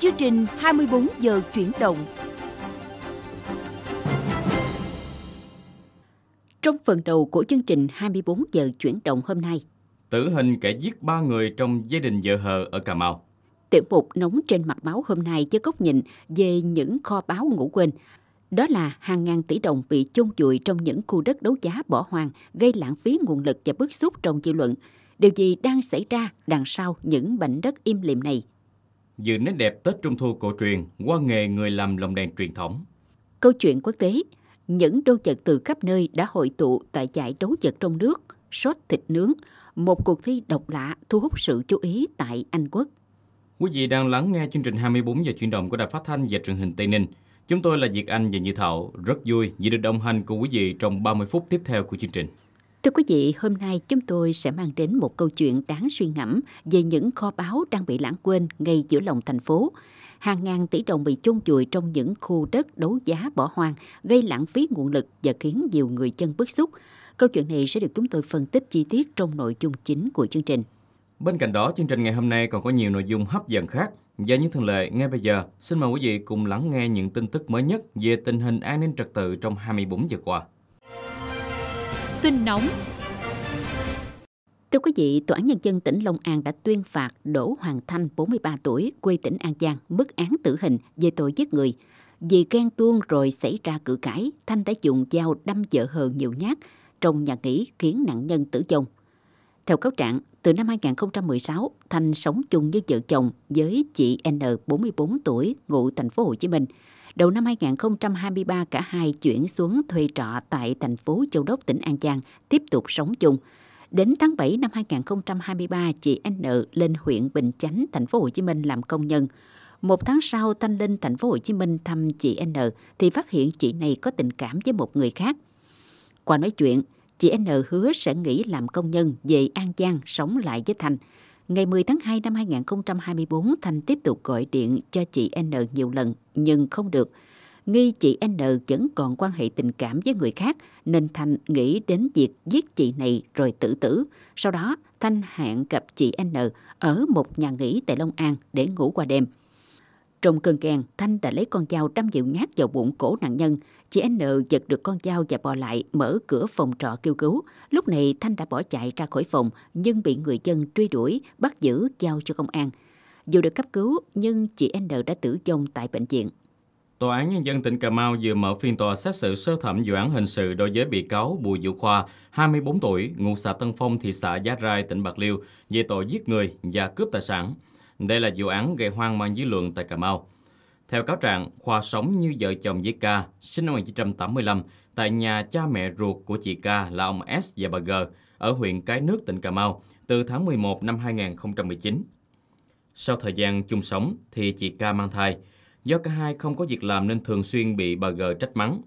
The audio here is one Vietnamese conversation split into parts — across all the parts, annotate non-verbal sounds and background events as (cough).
Chương trình 24 giờ chuyển động. Trong phần đầu của chương trình 24 giờ chuyển động hôm nay, tử hình kẻ giết ba người trong gia đình vợ hờ ở Cà Mau. Tiểu mục nóng trên mặt báo hôm nay với góc nhìn về những kho báo ngủ quên. Đó là hàng ngàn tỷ đồng bị chôn vùi trong những khu đất đấu giá bỏ hoang, gây lãng phí nguồn lực và bức xúc trong dư luận. Điều gì đang xảy ra đằng sau những mảnh đất im lìm này? giữ nét đẹp Tết Trung Thu cổ truyền qua nghề người làm lồng đèn truyền thống. Câu chuyện quốc tế, những đô vật từ khắp nơi đã hội tụ tại giải đấu vật trong nước, sốt thịt nướng, một cuộc thi độc lạ thu hút sự chú ý tại Anh Quốc. Quý vị đang lắng nghe chương trình 24 giờ chuyển động của Đài Phát Thanh và truyền hình Tây Ninh. Chúng tôi là Diệt Anh và Như Thảo. Rất vui vì được đồng hành cùng quý vị trong 30 phút tiếp theo của chương trình. Thưa quý vị, hôm nay chúng tôi sẽ mang đến một câu chuyện đáng suy ngẫm về những kho báu đang bị lãng quên ngay giữa lòng thành phố. Hàng ngàn tỷ đồng bị chôn vùi trong những khu đất đấu giá bỏ hoang, gây lãng phí nguồn lực và khiến nhiều người chân bức xúc. Câu chuyện này sẽ được chúng tôi phân tích chi tiết trong nội dung chính của chương trình. Bên cạnh đó, chương trình ngày hôm nay còn có nhiều nội dung hấp dẫn khác. Và như thường lệ, ngay bây giờ, xin mời quý vị cùng lắng nghe những tin tức mới nhất về tình hình an ninh trật tự trong 24 giờ qua tin nóng. Thưa quý vị, Tòa án Nhân dân tỉnh Long An đã tuyên phạt Đỗ Hoàng Thanh, 43 tuổi, quê tỉnh An Giang, mức án tử hình về tội giết người. Vì ghen tuông rồi xảy ra cự cãi, Thanh đã dùng dao đâm vợ hờ nhiều nhát trong nhà nghỉ khiến nạn nhân tử vong. Theo cáo trạng, từ năm 2016, Thanh sống chung với vợ chồng với chị N, 44 tuổi, ngụ thành phố Hồ Chí Minh. Đầu năm 2023, cả hai chuyển xuống thuê trọ tại thành phố Châu Đốc, tỉnh An Giang, tiếp tục sống chung. Đến tháng 7 năm 2023, chị N lên huyện Bình Chánh, thành phố Hồ Chí Minh làm công nhân. Một tháng sau, Thanh Linh, thành phố Hồ Chí Minh thăm chị N thì phát hiện chị này có tình cảm với một người khác. Qua nói chuyện, chị N hứa sẽ nghỉ làm công nhân về An Giang sống lại với Thành. Ngày 10 tháng 2 năm 2024, Thành tiếp tục gọi điện cho chị N nhiều lần nhưng không được. Nghi chị N vẫn còn quan hệ tình cảm với người khác nên Thành nghĩ đến việc giết chị này rồi tự tử. Sau đó, Thanh hẹn gặp chị N ở một nhà nghỉ tại Long An để ngủ qua đêm. Trong cơn ghen, Thanh đã lấy con dao đâm dịu nhát vào bụng cổ nạn nhân. Chị N giật được con dao và bò lại, mở cửa phòng trọ kêu cứu. Lúc này Thanh đã bỏ chạy ra khỏi phòng, nhưng bị người dân truy đuổi, bắt giữ giao cho công an. Dù được cấp cứu, nhưng chị N đã tử vong tại bệnh viện. Tòa án Nhân dân tỉnh Cà Mau vừa mở phiên tòa xét xử sơ thẩm vụ án hình sự đối với bị cáo Bùi Vũ Khoa, 24 tuổi, ngụ xã Tân Phong, thị xã Giá Rai, tỉnh Bạc Liêu, về tội giết người và cướp tài sản. Đây là vụ án gây hoang mang dư luận tại Cà Mau. Theo cáo trạng, Khoa sống như vợ chồng với Ca, sinh năm 1985, tại nhà cha mẹ ruột của chị Ca là ông S và bà G ở huyện Cái Nước, tỉnh Cà Mau từ tháng 11 năm 2019. Sau thời gian chung sống thì chị Ca mang thai. Do cả hai không có việc làm nên thường xuyên bị bà G trách mắng.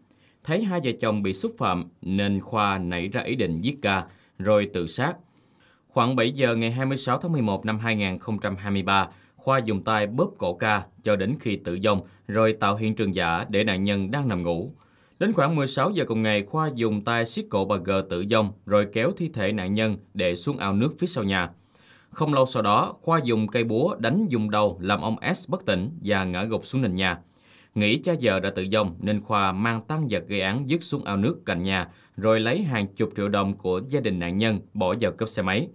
Thấy hai vợ chồng bị xúc phạm nên Khoa nảy ra ý định giết Ca rồi tự sát. Khoảng 7 giờ ngày 26 tháng 11 năm 2023, Khoa dùng tay bóp cổ ca cho đến khi tử vong, rồi tạo hiện trường giả để nạn nhân đang nằm ngủ. Đến khoảng 16 giờ cùng ngày, Khoa dùng tay siết cổ bà G tử vong, rồi kéo thi thể nạn nhân để xuống ao nước phía sau nhà. Không lâu sau đó, Khoa dùng cây búa đánh dùng đầu làm ông S bất tỉnh và ngã gục xuống nền nhà. Nghĩ cha vợ đã tự vong, nên Khoa mang tăng vật gây án dứt xuống ao nước cạnh nhà, rồi lấy hàng chục triệu đồng của gia đình nạn nhân bỏ vào cốp xe máy.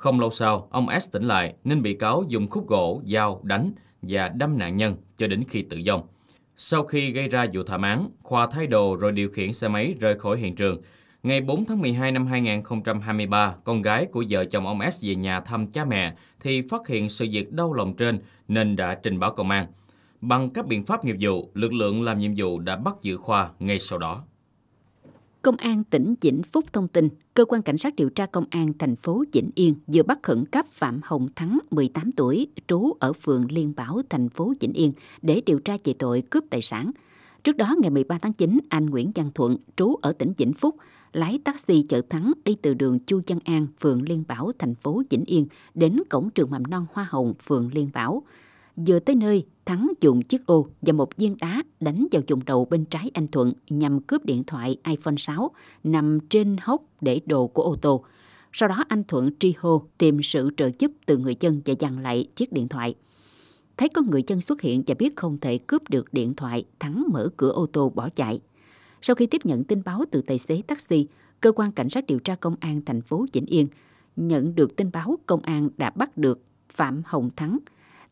Không lâu sau, ông S tỉnh lại nên bị cáo dùng khúc gỗ, dao, đánh và đâm nạn nhân cho đến khi tử vong. Sau khi gây ra vụ thảm án, Khoa thay đồ rồi điều khiển xe máy rời khỏi hiện trường. Ngày 4 tháng 12 năm 2023, con gái của vợ chồng ông S về nhà thăm cha mẹ thì phát hiện sự việc đau lòng trên nên đã trình báo công an. Bằng các biện pháp nghiệp vụ, lực lượng làm nhiệm vụ đã bắt giữ Khoa ngay sau đó. Công an tỉnh Vĩnh Phúc thông tin, cơ quan cảnh sát điều tra công an thành phố Vĩnh Yên vừa bắt khẩn cấp Phạm Hồng Thắng, 18 tuổi, trú ở phường Liên Bảo, thành phố Vĩnh Yên để điều tra về tội cướp tài sản. Trước đó, ngày 13 tháng 9, anh Nguyễn Văn Thuận, trú ở tỉnh Vĩnh Phúc, lái taxi chở Thắng đi từ đường Chu Văn An, phường Liên Bảo, thành phố Vĩnh Yên đến cổng trường mầm non Hoa Hồng, phường Liên Bảo. Vừa tới nơi, Thắng dùng chiếc ô và một viên đá đánh vào vùng đầu bên trái anh Thuận nhằm cướp điện thoại iPhone 6 nằm trên hốc để đồ của ô tô. Sau đó anh Thuận tri hô tìm sự trợ giúp từ người dân và dằn lại chiếc điện thoại. Thấy có người dân xuất hiện và biết không thể cướp được điện thoại, Thắng mở cửa ô tô bỏ chạy. Sau khi tiếp nhận tin báo từ tài xế taxi, cơ quan cảnh sát điều tra công an thành phố Vĩnh Yên nhận được tin báo công an đã bắt được Phạm Hồng Thắng,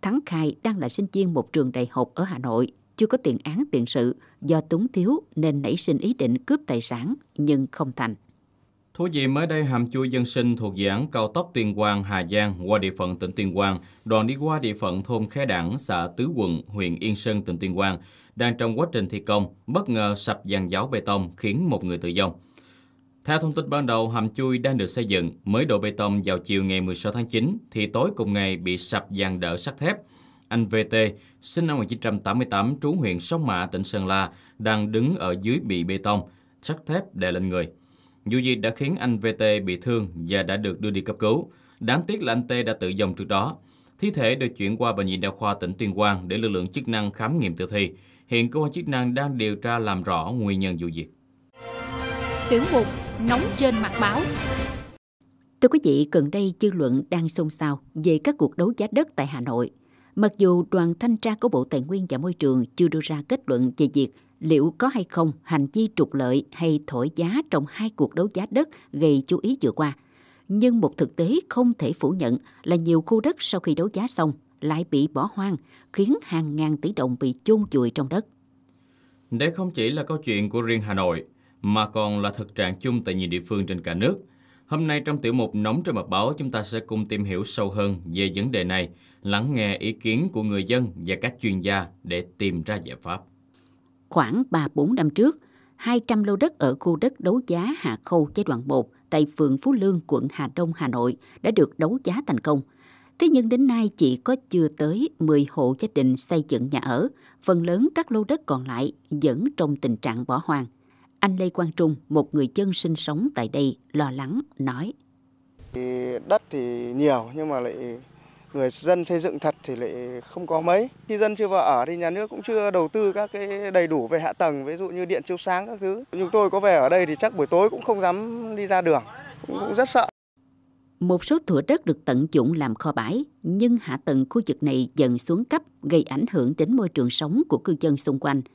Thắng khai đang là sinh viên một trường đại học ở Hà Nội, chưa có tiền án tiền sự, do túng thiếu nên nảy sinh ý định cướp tài sản nhưng không thành. Thú vị mới đây hàm chui dân sinh thuộc dự án cao tốc Tuyên Quang Hà Giang qua địa phận tỉnh Tuyên Quang, đoàn đi qua địa phận thôn Khe Đảng, xã Tứ Quận, huyện Yên Sơn, tỉnh Tuyên Quang, đang trong quá trình thi công, bất ngờ sập dàn giáo bê tông khiến một người tử vong. Theo thông tin ban đầu, hầm chui đang được xây dựng, mới đổ bê tông vào chiều ngày 16 tháng 9, thì tối cùng ngày bị sập dàn đỡ sắt thép. Anh VT, sinh năm 1988, trú huyện Sông Mã, tỉnh Sơn La, đang đứng ở dưới bị bê tông, sắt thép đè lên người. Dù gì đã khiến anh VT bị thương và đã được đưa đi cấp cứu. Đáng tiếc là anh T đã tự dòng trước đó. Thi thể được chuyển qua bệnh viện đa khoa tỉnh Tuyên Quang để lực lượng chức năng khám nghiệm tử thi. Hiện cơ quan chức năng đang điều tra làm rõ nguyên nhân vụ việc. Tiểu mục Nóng trên mặt báo Thưa quý vị, gần đây dư luận đang xôn xao về các cuộc đấu giá đất tại Hà Nội. Mặc dù đoàn thanh tra của Bộ Tài nguyên và Môi trường chưa đưa ra kết luận về việc liệu có hay không hành vi trục lợi hay thổi giá trong hai cuộc đấu giá đất gây chú ý vừa qua. Nhưng một thực tế không thể phủ nhận là nhiều khu đất sau khi đấu giá xong lại bị bỏ hoang, khiến hàng ngàn tỷ đồng bị chôn vùi trong đất. Đây không chỉ là câu chuyện của riêng Hà Nội, mà còn là thực trạng chung tại nhiều địa phương trên cả nước. Hôm nay trong tiểu mục Nóng trên mặt báo, chúng ta sẽ cùng tìm hiểu sâu hơn về vấn đề này, lắng nghe ý kiến của người dân và các chuyên gia để tìm ra giải pháp. Khoảng 3-4 năm trước, 200 lô đất ở khu đất đấu giá Hà Khâu giai đoạn 1 tại phường Phú Lương, quận Hà Đông, Hà Nội đã được đấu giá thành công. Thế nhưng đến nay chỉ có chưa tới 10 hộ gia đình xây dựng nhà ở, phần lớn các lô đất còn lại vẫn trong tình trạng bỏ hoang. Anh Lê Quang Trung, một người dân sinh sống tại đây, lo lắng, nói. Đất thì nhiều nhưng mà lại người dân xây dựng thật thì lại không có mấy. Khi dân chưa vào ở thì nhà nước cũng chưa đầu tư các cái đầy đủ về hạ tầng, ví dụ như điện chiếu sáng các thứ. Chúng tôi có về ở đây thì chắc buổi tối cũng không dám đi ra đường, cũng, cũng rất sợ. Một số thửa đất được tận dụng làm kho bãi, nhưng hạ tầng khu vực này dần xuống cấp, gây ảnh hưởng đến môi trường sống của cư dân xung quanh –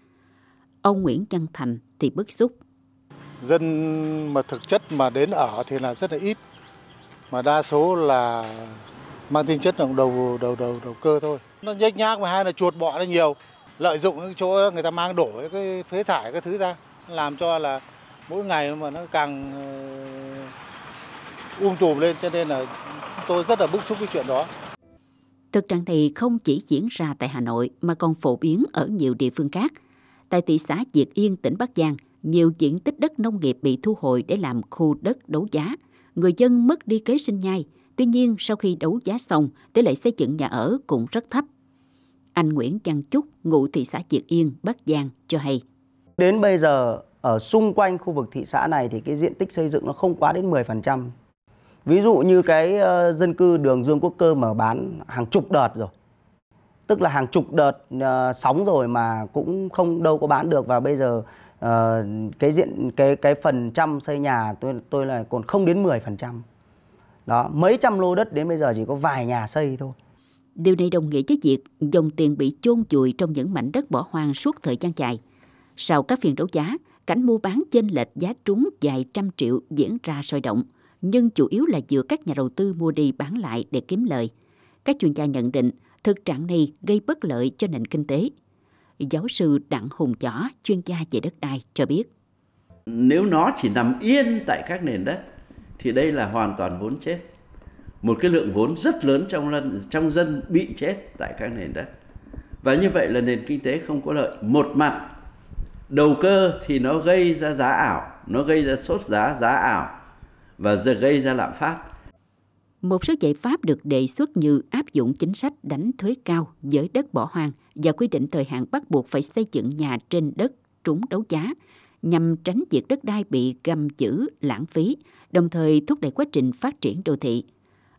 Ông Nguyễn Văn Thành thì bức xúc. Dân mà thực chất mà đến ở thì là rất là ít. Mà đa số là mang tính chất là đầu đầu đầu đầu cơ thôi. Nó nhếch nhác mà hai là chuột bọ nó nhiều, lợi dụng những chỗ người ta mang đổ cái phế thải cái thứ ra làm cho là mỗi ngày mà nó càng uh, um tùm lên cho nên là tôi rất là bức xúc cái chuyện đó. Thực trạng này không chỉ diễn ra tại Hà Nội mà còn phổ biến ở nhiều địa phương khác Tại thị xã Diệt Yên, tỉnh Bắc Giang, nhiều diện tích đất nông nghiệp bị thu hồi để làm khu đất đấu giá. Người dân mất đi kế sinh nhai. Tuy nhiên, sau khi đấu giá xong, tỷ lệ xây dựng nhà ở cũng rất thấp. Anh Nguyễn Văn Trúc, ngụ thị xã Diệt Yên, Bắc Giang cho hay. Đến bây giờ, ở xung quanh khu vực thị xã này thì cái diện tích xây dựng nó không quá đến 10%. Ví dụ như cái ờ, dân cư đường Dương Quốc Cơ mở bán hàng chục đợt rồi tức là hàng chục đợt uh, sóng rồi mà cũng không đâu có bán được và bây giờ uh, cái diện cái cái phần trăm xây nhà tôi tôi là còn không đến 10 phần trăm đó mấy trăm lô đất đến bây giờ chỉ có vài nhà xây thôi điều này đồng nghĩa với việc dòng tiền bị chôn vùi trong những mảnh đất bỏ hoang suốt thời gian dài sau các phiên đấu giá cảnh mua bán chênh lệch giá trúng vài trăm triệu diễn ra sôi động nhưng chủ yếu là giữa các nhà đầu tư mua đi bán lại để kiếm lời các chuyên gia nhận định thực trạng này gây bất lợi cho nền kinh tế. Giáo sư Đặng Hùng Chó, chuyên gia về đất đai, cho biết. Nếu nó chỉ nằm yên tại các nền đất thì đây là hoàn toàn vốn chết. Một cái lượng vốn rất lớn trong dân, trong dân bị chết tại các nền đất. Và như vậy là nền kinh tế không có lợi. Một mặt, đầu cơ thì nó gây ra giá ảo, nó gây ra sốt giá, giá ảo và giờ gây ra lạm phát một số giải pháp được đề xuất như áp dụng chính sách đánh thuế cao với đất bỏ hoang và quy định thời hạn bắt buộc phải xây dựng nhà trên đất trúng đấu giá nhằm tránh việc đất đai bị găm chữ lãng phí, đồng thời thúc đẩy quá trình phát triển đô thị.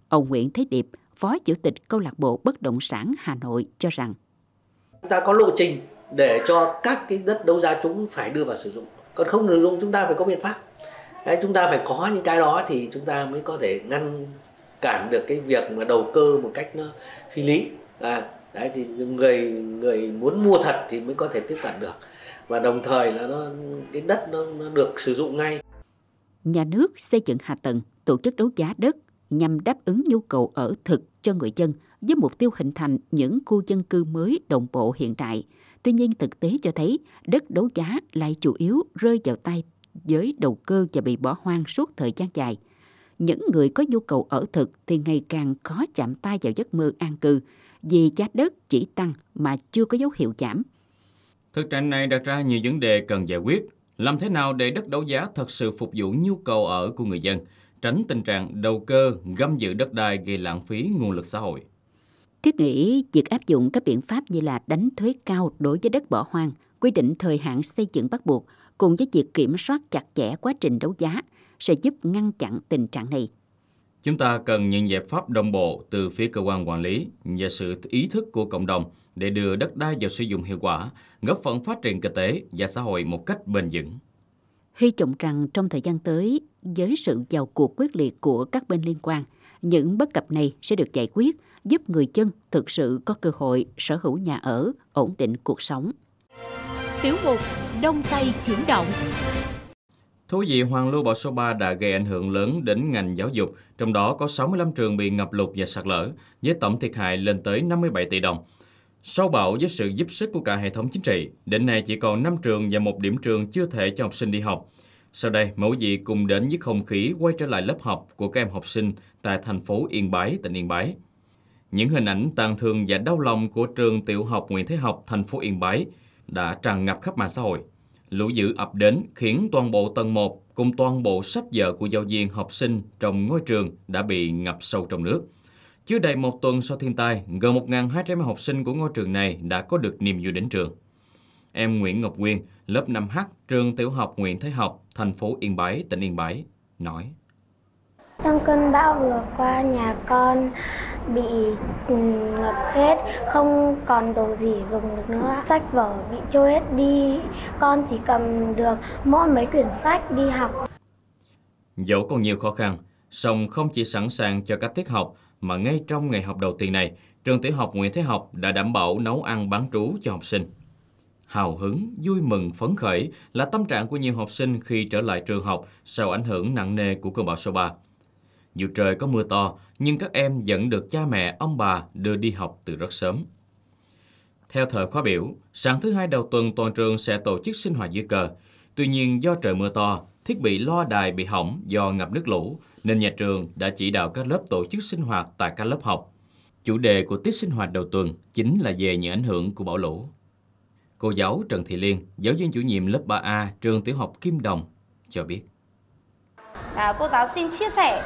Ông Nguyễn Thế Điệp, Phó Chủ tịch Câu lạc bộ Bất động sản Hà Nội cho rằng Chúng ta có lộ trình để cho các cái đất đấu giá chúng phải đưa vào sử dụng. Còn không sử dụng chúng ta phải có biện pháp. Đấy, chúng ta phải có những cái đó thì chúng ta mới có thể ngăn cản được cái việc mà đầu cơ một cách nó phi lý à, đấy thì người người muốn mua thật thì mới có thể tiếp cận được và đồng thời là nó cái đất nó, nó được sử dụng ngay nhà nước xây dựng hạ tầng tổ chức đấu giá đất nhằm đáp ứng nhu cầu ở thực cho người dân với mục tiêu hình thành những khu dân cư mới đồng bộ hiện đại. Tuy nhiên thực tế cho thấy đất đấu giá lại chủ yếu rơi vào tay giới đầu cơ và bị bỏ hoang suốt thời gian dài – những người có nhu cầu ở thực thì ngày càng khó chạm tay vào giấc mơ an cư vì giá đất chỉ tăng mà chưa có dấu hiệu giảm. Thực trạng này đặt ra nhiều vấn đề cần giải quyết. Làm thế nào để đất đấu giá thật sự phục vụ nhu cầu ở của người dân, tránh tình trạng đầu cơ găm giữ đất đai gây lãng phí nguồn lực xã hội? Thiết nghĩ việc áp dụng các biện pháp như là đánh thuế cao đối với đất bỏ hoang, quy định thời hạn xây dựng bắt buộc cùng với việc kiểm soát chặt chẽ quá trình đấu giá – sẽ giúp ngăn chặn tình trạng này. Chúng ta cần những giải pháp đồng bộ từ phía cơ quan quản lý và sự ý thức của cộng đồng để đưa đất đai vào sử dụng hiệu quả, góp phần phát triển kinh tế và xã hội một cách bền vững. Hy vọng rằng trong thời gian tới, với sự vào cuộc quyết liệt của các bên liên quan, những bất cập này sẽ được giải quyết, giúp người dân thực sự có cơ hội sở hữu nhà ở, ổn định cuộc sống. Tiểu mục Đông Tây chuyển động Thú vị Hoàng Lưu Bão số 3 đã gây ảnh hưởng lớn đến ngành giáo dục, trong đó có 65 trường bị ngập lụt và sạt lở, với tổng thiệt hại lên tới 57 tỷ đồng. Sau bão với sự giúp sức của cả hệ thống chính trị, đến nay chỉ còn 5 trường và một điểm trường chưa thể cho học sinh đi học. Sau đây, mẫu dị cùng đến với không khí quay trở lại lớp học của các em học sinh tại thành phố Yên Bái, tỉnh Yên Bái. Những hình ảnh tàn thương và đau lòng của trường tiểu học Nguyễn Thế Học, thành phố Yên Bái đã tràn ngập khắp mạng xã hội. Lũ dữ ập đến khiến toàn bộ tầng 1 cùng toàn bộ sách vở của giáo viên học sinh trong ngôi trường đã bị ngập sâu trong nước. Chưa đầy một tuần sau thiên tai, gần 1.200 học sinh của ngôi trường này đã có được niềm vui đến trường. Em Nguyễn Ngọc Nguyên, lớp 5H, trường tiểu học Nguyễn Thái Học, thành phố Yên Bái, tỉnh Yên Bái, nói. Trong cơn bão vừa qua nhà con bị ừ, ngập hết, không còn đồ gì dùng được nữa. Sách vở bị trôi hết đi, con chỉ cầm được mỗi mấy quyển sách đi học. Dẫu còn nhiều khó khăn, song không chỉ sẵn sàng cho các tiết học mà ngay trong ngày học đầu tiên này, trường tiểu học Nguyễn Thế Học đã đảm bảo nấu ăn bán trú cho học sinh. Hào hứng, vui mừng, phấn khởi là tâm trạng của nhiều học sinh khi trở lại trường học sau ảnh hưởng nặng nề của cơn bão số 3. Dù trời có mưa to, nhưng các em vẫn được cha mẹ, ông bà đưa đi học từ rất sớm. Theo thời khóa biểu, sáng thứ hai đầu tuần toàn trường sẽ tổ chức sinh hoạt dưới cờ. Tuy nhiên do trời mưa to, thiết bị loa đài bị hỏng do ngập nước lũ, nên nhà trường đã chỉ đạo các lớp tổ chức sinh hoạt tại các lớp học. Chủ đề của tiết sinh hoạt đầu tuần chính là về những ảnh hưởng của bão lũ. Cô giáo Trần Thị Liên, giáo viên chủ nhiệm lớp 3A trường tiểu học Kim Đồng cho biết. À, cô giáo xin chia sẻ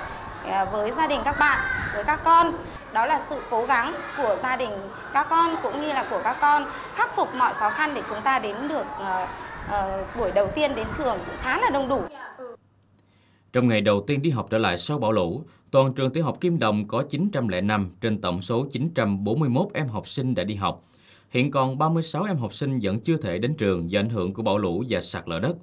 À, với gia đình các bạn, với các con. Đó là sự cố gắng của gia đình các con cũng như là của các con khắc phục mọi khó khăn để chúng ta đến được à, à, buổi đầu tiên đến trường cũng khá là đông đủ. Trong ngày đầu tiên đi học trở lại sau bão lũ, toàn trường tiểu học Kim Đồng có 905 trên tổng số 941 em học sinh đã đi học. Hiện còn 36 em học sinh vẫn chưa thể đến trường do ảnh hưởng của bão lũ và sạt lở đất.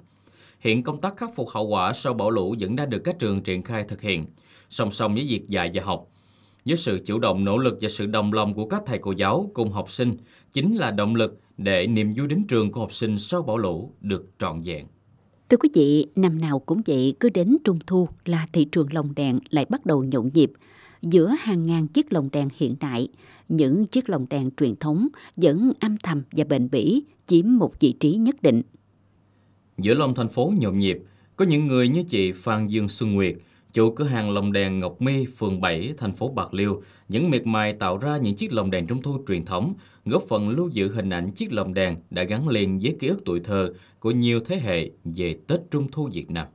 Hiện công tác khắc phục hậu quả sau bão lũ vẫn đang được các trường triển khai thực hiện song song với việc dạy và học. Với sự chủ động nỗ lực và sự đồng lòng của các thầy cô giáo cùng học sinh chính là động lực để niềm vui đến trường của học sinh sau bão lũ được trọn vẹn. Thưa quý vị, năm nào cũng vậy, cứ đến trung thu là thị trường lồng đèn lại bắt đầu nhộn nhịp. Giữa hàng ngàn chiếc lồng đèn hiện đại, những chiếc lồng đèn truyền thống vẫn âm thầm và bền bỉ chiếm một vị trí nhất định. Giữa lòng thành phố nhộn nhịp, có những người như chị Phan Dương Xuân Nguyệt, chủ cửa hàng lồng đèn Ngọc Mi, phường 7, thành phố Bạc Liêu, những miệt mài tạo ra những chiếc lồng đèn trung thu truyền thống, góp phần lưu giữ hình ảnh chiếc lồng đèn đã gắn liền với ký ức tuổi thơ của nhiều thế hệ về Tết Trung thu Việt Nam.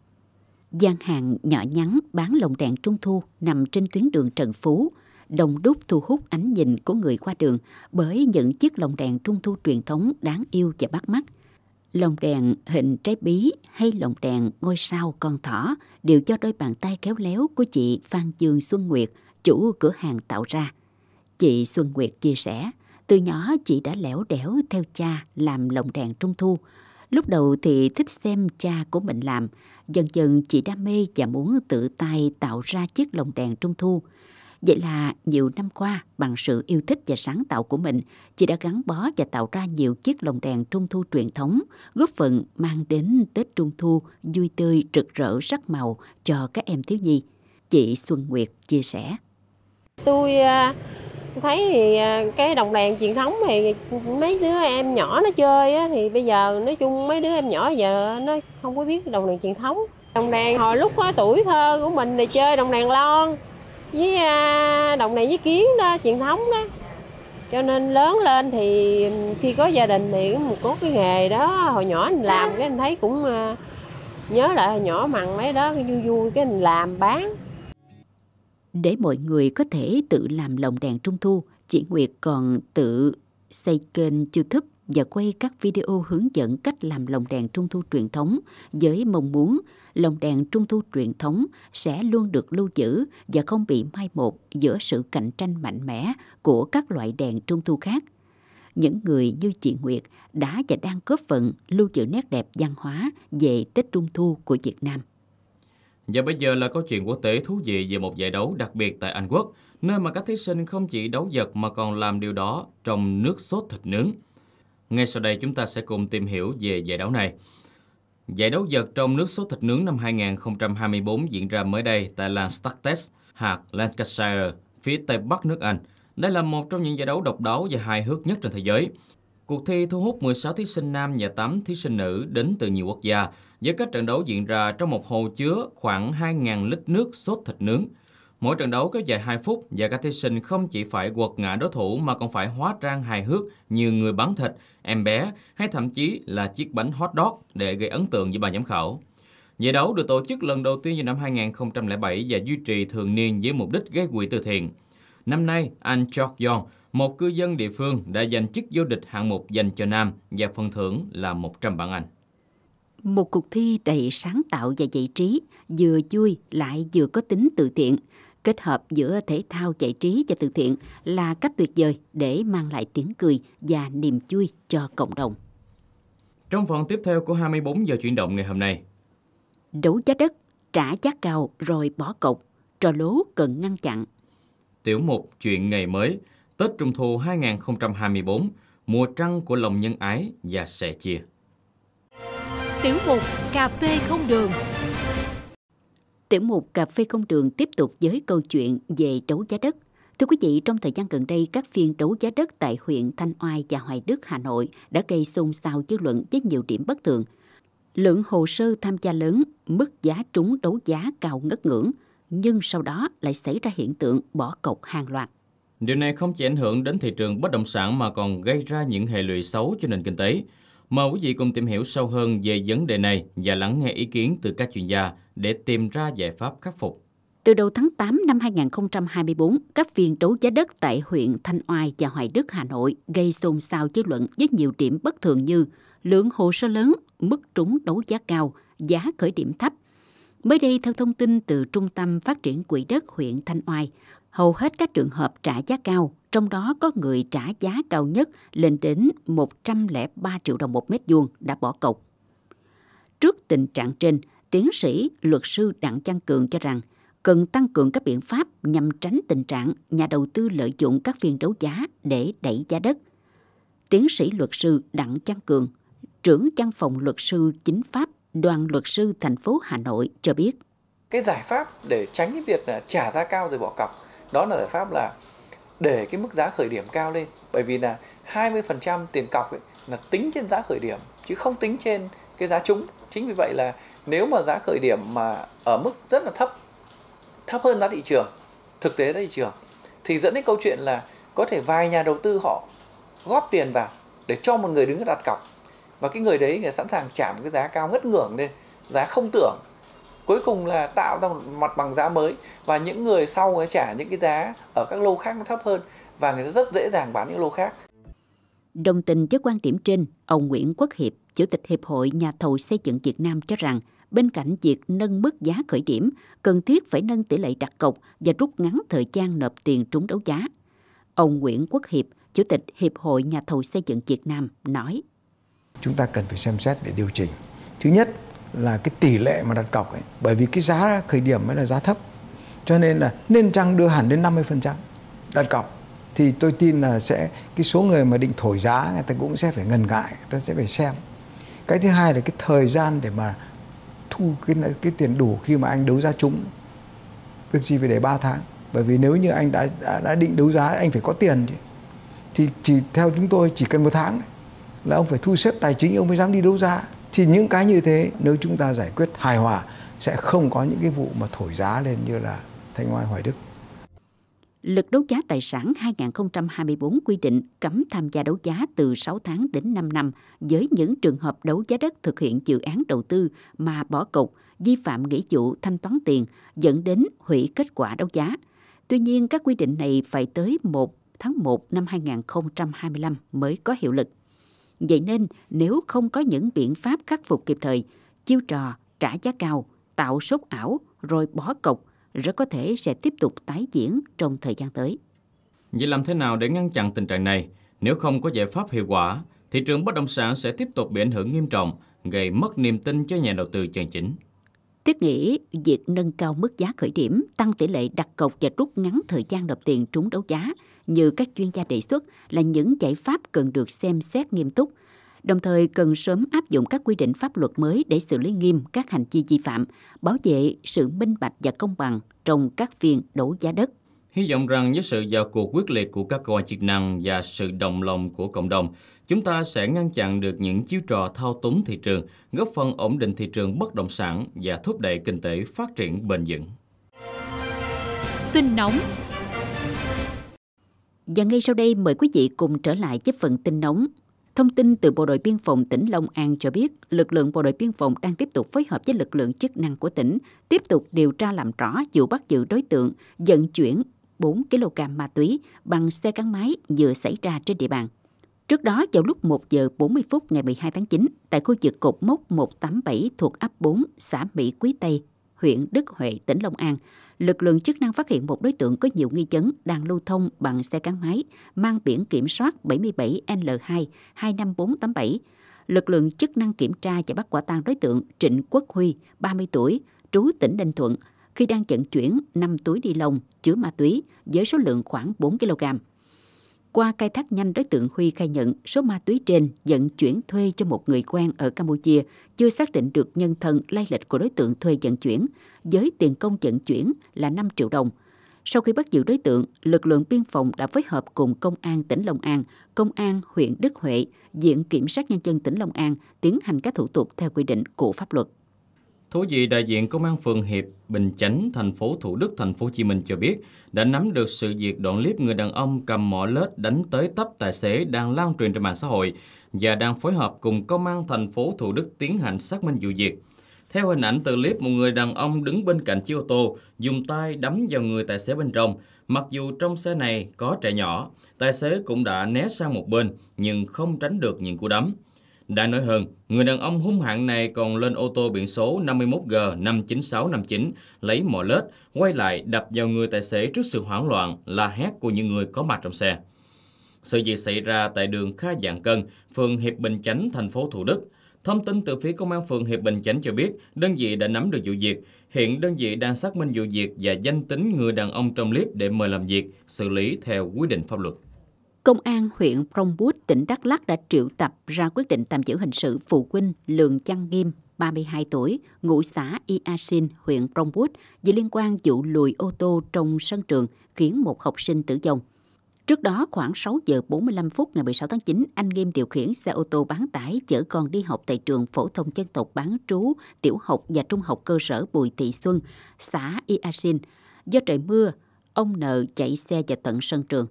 Gian hàng nhỏ nhắn bán lồng đèn trung thu nằm trên tuyến đường Trần Phú, đồng đúc thu hút ánh nhìn của người qua đường bởi những chiếc lồng đèn trung thu truyền thống đáng yêu và bắt mắt – Lồng đèn hình trái bí hay lồng đèn ngôi sao con thỏ đều cho đôi bàn tay khéo léo của chị Phan Dương Xuân Nguyệt, chủ cửa hàng tạo ra. Chị Xuân Nguyệt chia sẻ, từ nhỏ chị đã lẻo đẻo theo cha làm lồng đèn trung thu. Lúc đầu thì thích xem cha của mình làm, dần dần chị đam mê và muốn tự tay tạo ra chiếc lồng đèn trung thu – Vậy là nhiều năm qua, bằng sự yêu thích và sáng tạo của mình, chị đã gắn bó và tạo ra nhiều chiếc lồng đèn trung thu truyền thống, góp phần mang đến Tết Trung Thu vui tươi, rực rỡ sắc màu cho các em thiếu nhi. Chị Xuân Nguyệt chia sẻ. Tôi à, thấy thì à, cái đồng đèn truyền thống thì mấy đứa em nhỏ nó chơi á, thì bây giờ nói chung mấy đứa em nhỏ giờ nó không có biết đồng đèn truyền thống đồng đèn hồi lúc tuổi thơ của mình thì chơi đồng đèn lon với à, đồng này với kiến đó truyền thống đó cho nên lớn lên thì khi có gia đình thì cũng có cái nghề đó hồi nhỏ anh làm cái anh thấy cũng à, nhớ lại nhỏ mặn mấy đó vui vui cái anh làm bán để mọi người có thể tự làm lồng đèn trung thu chị Nguyệt còn tự xây kênh YouTube và quay các video hướng dẫn cách làm lồng đèn trung thu truyền thống với mong muốn lồng đèn trung thu truyền thống sẽ luôn được lưu giữ và không bị mai một giữa sự cạnh tranh mạnh mẽ của các loại đèn trung thu khác. Những người như chị Nguyệt đã và đang góp phần lưu giữ nét đẹp văn hóa về Tết Trung Thu của Việt Nam. Và bây giờ là câu chuyện quốc tế thú vị về một giải đấu đặc biệt tại Anh Quốc, nơi mà các thí sinh không chỉ đấu vật mà còn làm điều đó trong nước sốt thịt nướng. Ngay sau đây chúng ta sẽ cùng tìm hiểu về giải đấu này. Giải đấu giật trong nước sốt thịt nướng năm 2024 diễn ra mới đây tại làng Starkest, hạt Lancashire, phía tây bắc nước Anh. Đây là một trong những giải đấu độc đáo và hài hước nhất trên thế giới. Cuộc thi thu hút 16 thí sinh nam và 8 thí sinh nữ đến từ nhiều quốc gia, với các trận đấu diễn ra trong một hồ chứa khoảng 2.000 lít nước sốt thịt nướng. Mỗi trận đấu kéo dài 2 phút và các thí sinh không chỉ phải quật ngã đối thủ mà còn phải hóa trang hài hước như người bán thịt, em bé hay thậm chí là chiếc bánh hot dog để gây ấn tượng với ban giám khảo. Giải đấu được tổ chức lần đầu tiên vào năm 2007 và duy trì thường niên với mục đích gây quỹ từ thiện. Năm nay, anh Chok Yong, một cư dân địa phương, đã giành chức vô địch hạng mục dành cho nam và phần thưởng là 100 bảng Anh. Một cuộc thi đầy sáng tạo và giải trí, vừa vui lại vừa có tính từ thiện – Kết hợp giữa thể thao giải trí và từ thiện là cách tuyệt vời để mang lại tiếng cười và niềm vui cho cộng đồng. Trong phần tiếp theo của 24 giờ chuyển động ngày hôm nay. Đấu giá đất, trả giá cao rồi bỏ cọc, trò lố cần ngăn chặn. Tiểu mục Chuyện ngày mới, Tết Trung thu 2024, mùa trăng của lòng nhân ái và sẻ chia. Tiểu mục Cà phê không đường Tiểu mục Cà phê Công Đường tiếp tục với câu chuyện về đấu giá đất. Thưa quý vị, trong thời gian gần đây, các phiên đấu giá đất tại huyện Thanh Oai và Hoài Đức, Hà Nội đã gây xôn xao dư luận với nhiều điểm bất thường. Lượng hồ sơ tham gia lớn, mức giá trúng đấu giá cao ngất ngưỡng, nhưng sau đó lại xảy ra hiện tượng bỏ cọc hàng loạt. Điều này không chỉ ảnh hưởng đến thị trường bất động sản mà còn gây ra những hệ lụy xấu cho nền kinh tế. Mời quý vị cùng tìm hiểu sâu hơn về vấn đề này và lắng nghe ý kiến từ các chuyên gia để tìm ra giải pháp khắc phục. Từ đầu tháng 8 năm 2024, các phiên đấu giá đất tại huyện Thanh Oai và Hoài Đức, Hà Nội gây xôn xao dư luận với nhiều điểm bất thường như lượng hồ sơ lớn, mức trúng đấu giá cao, giá khởi điểm thấp. Mới đây, theo thông tin từ Trung tâm Phát triển Quỹ đất huyện Thanh Oai, hầu hết các trường hợp trả giá cao, trong đó có người trả giá cao nhất lên đến 103 triệu đồng một mét vuông đã bỏ cọc. Trước tình trạng trên, tiến sĩ luật sư Đặng Văn Cường cho rằng cần tăng cường các biện pháp nhằm tránh tình trạng nhà đầu tư lợi dụng các phiên đấu giá để đẩy giá đất. Tiến sĩ luật sư Đặng Văn Cường, trưởng văn phòng luật sư chính pháp đoàn luật sư thành phố Hà Nội cho biết. Cái giải pháp để tránh cái việc là trả giá cao rồi bỏ cọc đó là giải pháp là để cái mức giá khởi điểm cao lên bởi vì là 20% tiền cọc ấy, là tính trên giá khởi điểm chứ không tính trên cái giá trúng chính vì vậy là nếu mà giá khởi điểm mà ở mức rất là thấp thấp hơn giá thị trường thực tế giá thị trường thì dẫn đến câu chuyện là có thể vài nhà đầu tư họ góp tiền vào để cho một người đứng đặt cọc và cái người đấy người sẵn sàng trả một cái giá cao ngất ngưởng lên giá không tưởng cuối cùng là tạo ra một mặt bằng giá mới và những người sau người trả những cái giá ở các lô khác nó thấp hơn và người ta rất dễ dàng bán những lô khác. Đồng tình với quan điểm trên, ông Nguyễn Quốc Hiệp, Chủ tịch Hiệp hội Nhà thầu xây dựng Việt Nam cho rằng bên cạnh việc nâng mức giá khởi điểm, cần thiết phải nâng tỷ lệ đặt cọc và rút ngắn thời gian nộp tiền trúng đấu giá. Ông Nguyễn Quốc Hiệp, Chủ tịch Hiệp hội Nhà thầu xây dựng Việt Nam nói. Chúng ta cần phải xem xét để điều chỉnh. Thứ nhất là cái tỷ lệ mà đặt cọc ấy bởi vì cái giá khởi điểm mới là giá thấp cho nên là nên chăng đưa hẳn đến 50% đặt cọc thì tôi tin là sẽ cái số người mà định thổi giá người ta cũng sẽ phải ngần ngại người ta sẽ phải xem cái thứ hai là cái thời gian để mà thu cái cái tiền đủ khi mà anh đấu giá chúng việc gì phải để 3 tháng bởi vì nếu như anh đã đã, đã định đấu giá anh phải có tiền chứ thì chỉ theo chúng tôi chỉ cần một tháng là ông phải thu xếp tài chính ông mới dám đi đấu giá thì những cái như thế nếu chúng ta giải quyết hài hòa sẽ không có những cái vụ mà thổi giá lên như là Thanh Oai Hoài Đức. Lực đấu giá tài sản 2024 quy định cấm tham gia đấu giá từ 6 tháng đến 5 năm với những trường hợp đấu giá đất thực hiện dự án đầu tư mà bỏ cục vi phạm nghĩa vụ thanh toán tiền dẫn đến hủy kết quả đấu giá. Tuy nhiên, các quy định này phải tới 1 tháng 1 năm 2025 mới có hiệu lực. Vậy nên nếu không có những biện pháp khắc phục kịp thời, chiêu trò trả giá cao, tạo sốt ảo rồi bỏ cọc rất có thể sẽ tiếp tục tái diễn trong thời gian tới. Vậy làm thế nào để ngăn chặn tình trạng này? Nếu không có giải pháp hiệu quả, thị trường bất động sản sẽ tiếp tục bị ảnh hưởng nghiêm trọng, gây mất niềm tin cho nhà đầu tư chân chính tiết nghĩ việc nâng cao mức giá khởi điểm, tăng tỷ lệ đặt cọc và rút ngắn thời gian nộp tiền trúng đấu giá như các chuyên gia đề xuất là những giải pháp cần được xem xét nghiêm túc, đồng thời cần sớm áp dụng các quy định pháp luật mới để xử lý nghiêm các hành vi vi phạm, bảo vệ sự minh bạch và công bằng trong các phiên đấu giá đất. Hy vọng rằng với sự vào cuộc quyết liệt của các cơ quan chức năng và sự đồng lòng của cộng đồng chúng ta sẽ ngăn chặn được những chiêu trò thao túng thị trường, góp phần ổn định thị trường bất động sản và thúc đẩy kinh tế phát triển bền vững. Tin nóng Và ngay sau đây mời quý vị cùng trở lại với phần tin nóng. Thông tin từ Bộ đội Biên phòng tỉnh Long An cho biết, lực lượng Bộ đội Biên phòng đang tiếp tục phối hợp với lực lượng chức năng của tỉnh, tiếp tục điều tra làm rõ vụ bắt giữ đối tượng vận chuyển 4 kg ma túy bằng xe gắn máy vừa xảy ra trên địa bàn Trước đó vào lúc 1 giờ 40 phút ngày 12 tháng 9 tại khu vực cột mốc 187 thuộc ấp 4 xã Mỹ Quý Tây, huyện Đức Huệ, tỉnh Long An, lực lượng chức năng phát hiện một đối tượng có nhiều nghi vấn đang lưu thông bằng xe gắn máy mang biển kiểm soát 77L2 25487. Lực lượng chức năng kiểm tra và bắt quả tang đối tượng Trịnh Quốc Huy, 30 tuổi, trú tỉnh Ninh Thuận, khi đang vận chuyển 5 túi đi lông chứa ma túy với số lượng khoảng 4 kg qua khai thác nhanh đối tượng Huy khai nhận số ma túy trên vận chuyển thuê cho một người quen ở Campuchia, chưa xác định được nhân thân lai lịch của đối tượng thuê vận chuyển, với tiền công vận chuyển là 5 triệu đồng. Sau khi bắt giữ đối tượng, lực lượng biên phòng đã phối hợp cùng Công an tỉnh Long An, Công an huyện Đức Huệ, Viện Kiểm sát Nhân dân tỉnh Long An tiến hành các thủ tục theo quy định của pháp luật. Thú vị đại diện Công an phường Hiệp, Bình Chánh, thành phố Thủ Đức, thành phố Hồ Chí Minh cho biết đã nắm được sự việc đoạn clip người đàn ông cầm mỏ lết đánh tới tấp tài xế đang lan truyền trên mạng xã hội và đang phối hợp cùng Công an thành phố Thủ Đức tiến hành xác minh vụ việc. Theo hình ảnh từ clip, một người đàn ông đứng bên cạnh chiếc ô tô, dùng tay đấm vào người tài xế bên trong. Mặc dù trong xe này có trẻ nhỏ, tài xế cũng đã né sang một bên, nhưng không tránh được những cú đấm. Đã nói hơn, người đàn ông hung hãn này còn lên ô tô biển số 51G59659, lấy mỏ lết, quay lại đập vào người tài xế trước sự hoảng loạn, là hét của những người có mặt trong xe. Sự việc xảy ra tại đường Kha Dạng Cân, phường Hiệp Bình Chánh, thành phố Thủ Đức. Thông tin từ phía công an phường Hiệp Bình Chánh cho biết, đơn vị đã nắm được vụ việc. Hiện đơn vị đang xác minh vụ việc và danh tính người đàn ông trong clip để mời làm việc, xử lý theo quy định pháp luật. Công an huyện Prong Bút, tỉnh Đắk Lắk đã triệu tập ra quyết định tạm giữ hình sự phụ huynh Lường Chăn Nghiêm, 32 tuổi, ngụ xã Iasin, huyện Prong Bút, vì liên quan vụ lùi ô tô trong sân trường khiến một học sinh tử vong. Trước đó, khoảng 6 giờ 45 phút ngày 16 tháng 9, anh Nghiêm điều khiển xe ô tô bán tải chở con đi học tại trường phổ thông dân tộc bán trú, tiểu học và trung học cơ sở Bùi Thị Xuân, xã Iasin. Do trời mưa, ông N chạy xe vào tận sân trường.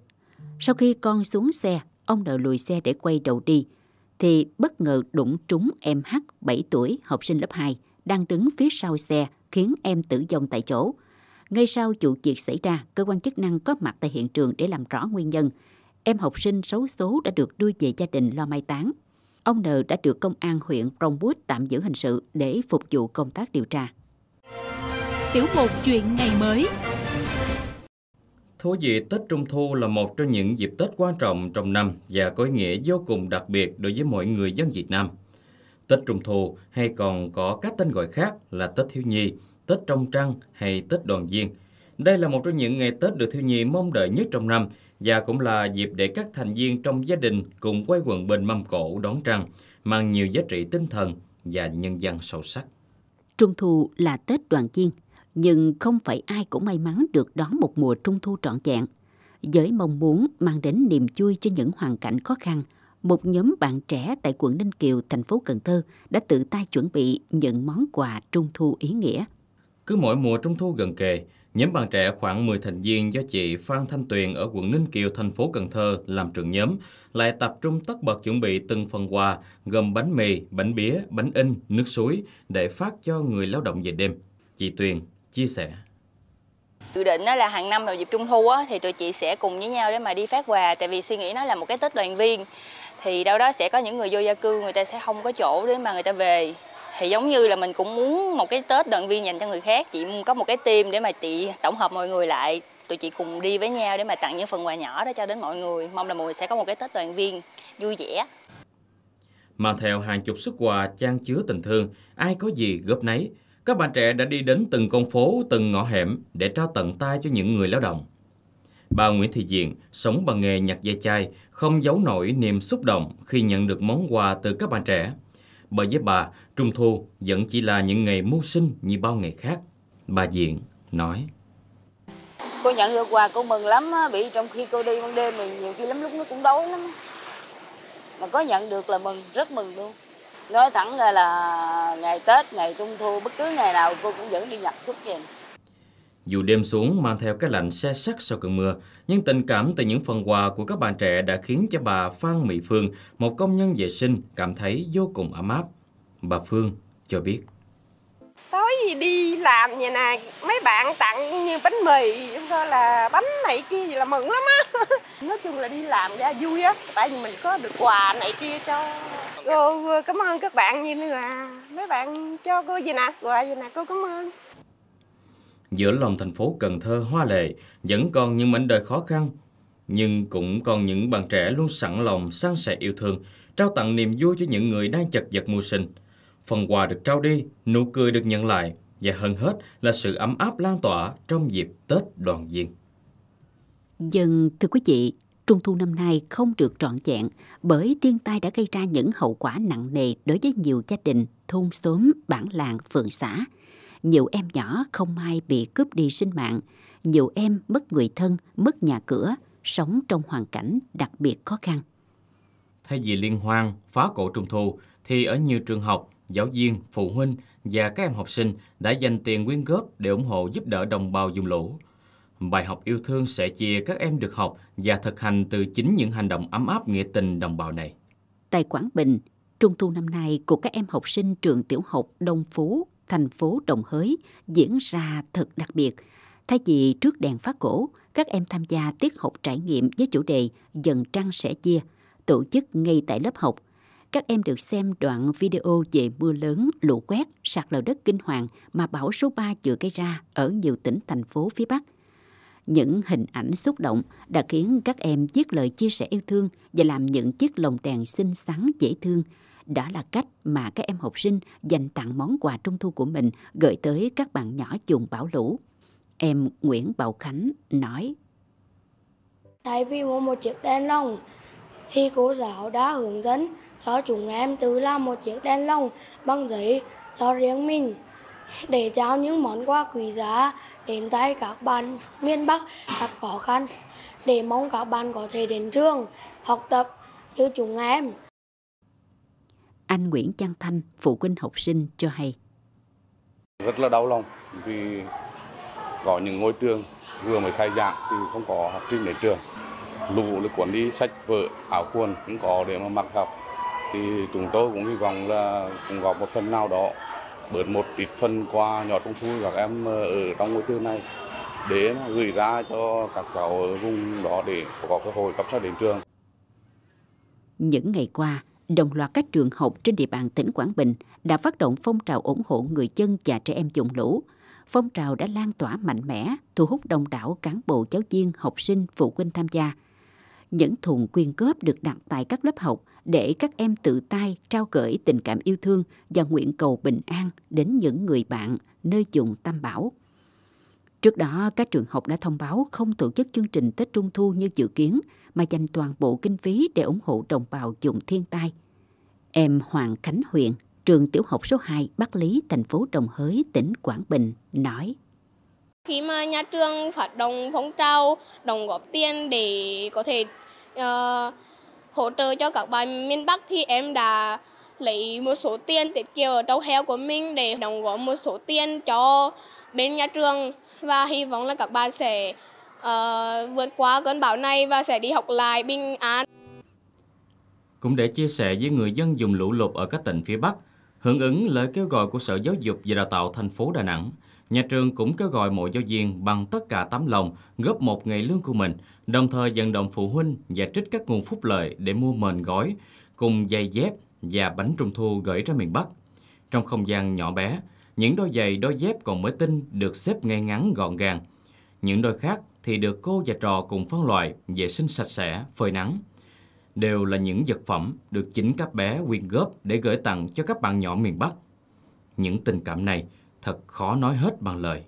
Sau khi con xuống xe, ông N lùi xe để quay đầu đi, thì bất ngờ đụng trúng em H, 7 tuổi, học sinh lớp 2, đang đứng phía sau xe, khiến em tử vong tại chỗ. Ngay sau vụ việc xảy ra, cơ quan chức năng có mặt tại hiện trường để làm rõ nguyên nhân. Em học sinh xấu số đã được đưa về gia đình lo mai táng. Ông N đã được công an huyện Rongwood tạm giữ hình sự để phục vụ công tác điều tra. Tiểu mục chuyện ngày mới Thú vị Tết Trung Thu là một trong những dịp Tết quan trọng trong năm và có ý nghĩa vô cùng đặc biệt đối với mọi người dân Việt Nam. Tết Trung Thu hay còn có các tên gọi khác là Tết Thiếu Nhi, Tết Trong Trăng hay Tết Đoàn Viên. Đây là một trong những ngày Tết được Thiếu Nhi mong đợi nhất trong năm và cũng là dịp để các thành viên trong gia đình cùng quay quần bên mâm cổ đón trăng, mang nhiều giá trị tinh thần và nhân dân sâu sắc. Trung Thu là Tết Đoàn Viên – nhưng không phải ai cũng may mắn được đón một mùa trung thu trọn vẹn. Với mong muốn mang đến niềm vui cho những hoàn cảnh khó khăn, một nhóm bạn trẻ tại quận Ninh Kiều, thành phố Cần Thơ đã tự tay chuẩn bị những món quà trung thu ý nghĩa. Cứ mỗi mùa trung thu gần kề, nhóm bạn trẻ khoảng 10 thành viên do chị Phan Thanh Tuyền ở quận Ninh Kiều, thành phố Cần Thơ làm trưởng nhóm, lại tập trung tất bật chuẩn bị từng phần quà gồm bánh mì, bánh bía, bánh in, nước suối để phát cho người lao động về đêm. Chị Tuyền chia sẻ. Dự định đó là hàng năm vào dịp trung thu á, thì tụi chị sẽ cùng với nhau để mà đi phát quà tại vì suy nghĩ nó là một cái Tết đoàn viên thì đâu đó sẽ có những người vô gia cư người ta sẽ không có chỗ để mà người ta về thì giống như là mình cũng muốn một cái Tết đoàn viên dành cho người khác chị có một cái team để mà chị tổng hợp mọi người lại tụi chị cùng đi với nhau để mà tặng những phần quà nhỏ đó cho đến mọi người mong là mọi người sẽ có một cái Tết đoàn viên vui vẻ mà theo hàng chục xuất quà trang chứa tình thương ai có gì góp nấy các bạn trẻ đã đi đến từng con phố, từng ngõ hẻm để trao tận tay cho những người lao động. Bà Nguyễn Thị Diện sống bằng nghề nhặt ve chai, không giấu nổi niềm xúc động khi nhận được món quà từ các bạn trẻ. Bởi với bà, Trung Thu vẫn chỉ là những ngày mưu sinh như bao ngày khác. Bà Diện nói. Cô nhận được quà cô mừng lắm, á, bị trong khi cô đi ban đêm thì nhiều khi lắm lúc nó cũng đói lắm. Mà có nhận được là mừng, rất mừng luôn nói thẳng ra là ngày Tết, ngày Trung Thu, bất cứ ngày nào cô cũng vẫn đi nhặt suốt về. Dù đêm xuống mang theo cái lạnh xe sắt sau cơn mưa, nhưng tình cảm từ những phần quà của các bạn trẻ đã khiến cho bà Phan Mỹ Phương, một công nhân vệ sinh, cảm thấy vô cùng ấm áp. Bà Phương cho biết tối gì đi làm vậy nè mấy bạn tặng như bánh mì chúng tôi là bánh này kia vậy là mừng lắm á (laughs) nói chung là đi làm ra vui á tại vì mình có được quà này kia cho cô cảm ơn các bạn như là mấy bạn cho cô gì nè quà gì nè cô cảm ơn giữa lòng thành phố Cần Thơ hoa lệ vẫn còn những mảnh đời khó khăn nhưng cũng còn những bạn trẻ luôn sẵn lòng san sẻ yêu thương trao tặng niềm vui cho những người đang chật vật mưu sinh phần quà được trao đi, nụ cười được nhận lại và hơn hết là sự ấm áp lan tỏa trong dịp Tết đoàn viên. Dân, thưa quý vị, Trung thu năm nay không được trọn vẹn bởi thiên tai đã gây ra những hậu quả nặng nề đối với nhiều gia đình, thôn xóm, bản làng, phường xã. Nhiều em nhỏ không may bị cướp đi sinh mạng, nhiều em mất người thân, mất nhà cửa, sống trong hoàn cảnh đặc biệt khó khăn. Thay vì liên hoan, phá cổ trung thu, thì ở nhiều trường học, giáo viên, phụ huynh và các em học sinh đã dành tiền quyên góp để ủng hộ giúp đỡ đồng bào dùng lũ. Bài học yêu thương sẽ chia các em được học và thực hành từ chính những hành động ấm áp nghĩa tình đồng bào này. Tại Quảng Bình, trung thu năm nay của các em học sinh trường tiểu học Đông Phú, thành phố Đồng Hới diễn ra thật đặc biệt. Thay vì trước đèn phát cổ, các em tham gia tiết học trải nghiệm với chủ đề Dần trăng sẽ chia, tổ chức ngay tại lớp học – các em được xem đoạn video về mưa lớn, lũ quét, sạt lở đất kinh hoàng mà bão số 3 vừa gây ra ở nhiều tỉnh thành phố phía Bắc. Những hình ảnh xúc động đã khiến các em viết lời chia sẻ yêu thương và làm những chiếc lồng đèn xinh xắn dễ thương. Đó là cách mà các em học sinh dành tặng món quà trung thu của mình gửi tới các bạn nhỏ dùng bão lũ. Em Nguyễn Bảo Khánh nói. Thầy vì mua một chiếc đèn lồng thì cô giáo đã hướng dẫn cho chúng em tự làm một chiếc đèn lồng bằng giấy cho riêng mình để trao những món quà quý giá đến tay các bạn miền Bắc gặp khó khăn để mong các bạn có thể đến trường học tập như chúng em. Anh Nguyễn Trang Thanh, phụ huynh học sinh cho hay. Rất là đau lòng vì có những ngôi trường vừa mới khai giảng thì không có học sinh đến trường lũ là cuốn đi sách vở áo quần cũng có để mà mặc học thì chúng tôi cũng hy vọng là cũng góp một phần nào đó bớt một ít phần qua nhỏ trung thu các em ờ, ở trong ngôi trường này để gửi ra cho các cháu ở vùng đó để có cơ hội cấp sách đến trường. Những ngày qua, đồng loạt các trường học trên địa bàn tỉnh Quảng Bình đã phát động phong trào ủng hộ người dân và trẻ em dùng lũ. Phong trào đã lan tỏa mạnh mẽ, thu hút đông đảo cán bộ giáo viên, học sinh, phụ huynh tham gia – những thùng quyên góp được đặt tại các lớp học để các em tự tay trao gửi tình cảm yêu thương và nguyện cầu bình an đến những người bạn nơi dùng tam bảo. Trước đó, các trường học đã thông báo không tổ chức chương trình Tết Trung Thu như dự kiến, mà dành toàn bộ kinh phí để ủng hộ đồng bào dùng thiên tai. Em Hoàng Khánh Huyện, trường tiểu học số 2 Bắc Lý, thành phố Đồng Hới, tỉnh Quảng Bình, nói khi mà nhà trường phát động phong trào đồng góp tiền để có thể uh, hỗ trợ cho các bạn miền Bắc thì em đã lấy một số tiền tiết kiệm ở đầu heo của mình để đóng góp một số tiền cho bên nhà trường và hy vọng là các bạn sẽ uh, vượt qua cơn bão này và sẽ đi học lại bình an. Cũng để chia sẻ với người dân dùng lũ lụt ở các tỉnh phía Bắc, hưởng ứng lời kêu gọi của Sở Giáo dục và Đào tạo thành phố Đà Nẵng, Nhà trường cũng kêu gọi mọi giáo viên bằng tất cả tấm lòng góp một ngày lương của mình, đồng thời vận động phụ huynh và trích các nguồn phúc lợi để mua mền gói, cùng giày dép và bánh trung thu gửi ra miền Bắc. Trong không gian nhỏ bé, những đôi giày đôi dép còn mới tinh được xếp ngay ngắn gọn gàng. Những đôi khác thì được cô và trò cùng phân loại, vệ sinh sạch sẽ, phơi nắng. Đều là những vật phẩm được chính các bé quyên góp để gửi tặng cho các bạn nhỏ miền Bắc. Những tình cảm này – thật khó nói hết bằng lời.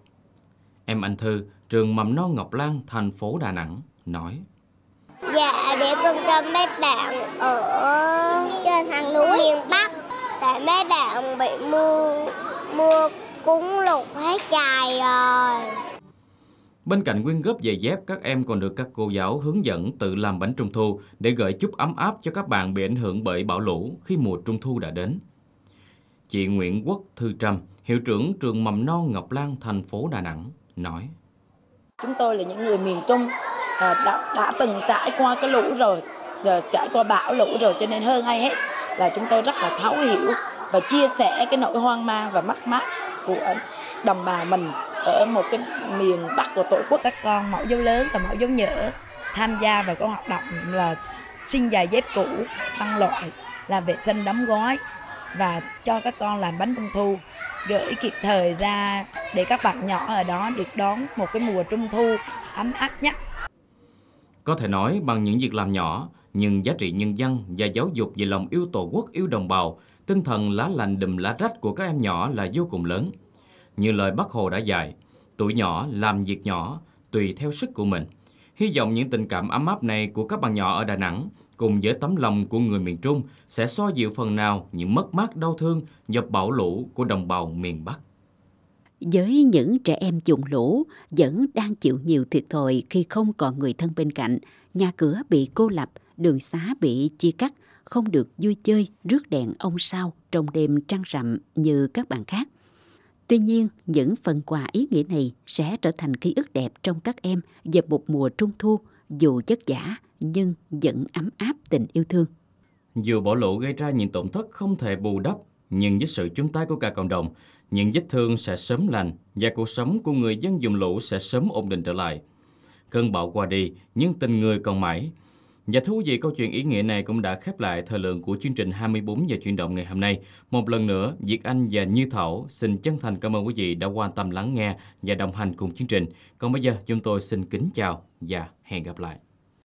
Em Anh Thư, trường mầm non Ngọc Lan, thành phố Đà Nẵng, nói. Dạ, để con cho mấy bạn ở trên hàng núi miền Bắc Tại mấy bạn bị mưa, mưa cúng lụt hết trời rồi Bên cạnh quyên góp giày dép, các em còn được các cô giáo hướng dẫn tự làm bánh trung thu để gửi chút ấm áp cho các bạn bị ảnh hưởng bởi bão lũ khi mùa trung thu đã đến. Chị Nguyễn Quốc Thư Trâm, Hiệu trưởng trường mầm non Ngọc Lan, thành phố Đà Nẵng nói. Chúng tôi là những người miền Trung à, đã, đã từng trải qua cái lũ rồi, rồi à, trải qua bão lũ rồi cho nên hơn ai hết là chúng tôi rất là thấu hiểu và chia sẻ cái nỗi hoang mang và mất mát của đồng bào mình ở một cái miền Bắc của Tổ quốc. Các con mẫu dấu lớn và mẫu dấu nhỏ tham gia vào các hoạt động là xin giày dép cũ, tăng loại, làm vệ sinh đóng gói, và cho các con làm bánh trung thu gửi kịp thời ra để các bạn nhỏ ở đó được đón một cái mùa trung thu ấm áp nhất. Có thể nói bằng những việc làm nhỏ nhưng giá trị nhân dân và giáo dục về lòng yêu tổ quốc yêu đồng bào, tinh thần lá lành đùm lá rách của các em nhỏ là vô cùng lớn. Như lời Bác Hồ đã dạy, tuổi nhỏ làm việc nhỏ tùy theo sức của mình. Hy vọng những tình cảm ấm áp này của các bạn nhỏ ở Đà Nẵng cùng với tấm lòng của người miền Trung sẽ so dịu phần nào những mất mát đau thương do bão lũ của đồng bào miền Bắc. Với những trẻ em vùng lũ vẫn đang chịu nhiều thiệt thòi khi không còn người thân bên cạnh, nhà cửa bị cô lập, đường xá bị chia cắt, không được vui chơi, rước đèn ông sao trong đêm trăng rằm như các bạn khác. Tuy nhiên, những phần quà ý nghĩa này sẽ trở thành ký ức đẹp trong các em về một mùa trung thu dù chất giả nhưng vẫn ấm áp tình yêu thương. Dù bỏ lộ gây ra những tổn thất không thể bù đắp, nhưng với sự chung tay của cả cộng đồng, những vết thương sẽ sớm lành và cuộc sống của người dân vùng lũ sẽ sớm ổn định trở lại. Cơn bão qua đi, nhưng tình người còn mãi. Và dạ thú vị câu chuyện ý nghĩa này cũng đã khép lại thời lượng của chương trình 24 giờ chuyển động ngày hôm nay. Một lần nữa, Việt Anh và Như Thảo xin chân thành cảm ơn quý vị đã quan tâm lắng nghe và đồng hành cùng chương trình. Còn bây giờ, chúng tôi xin kính chào và hẹn gặp lại.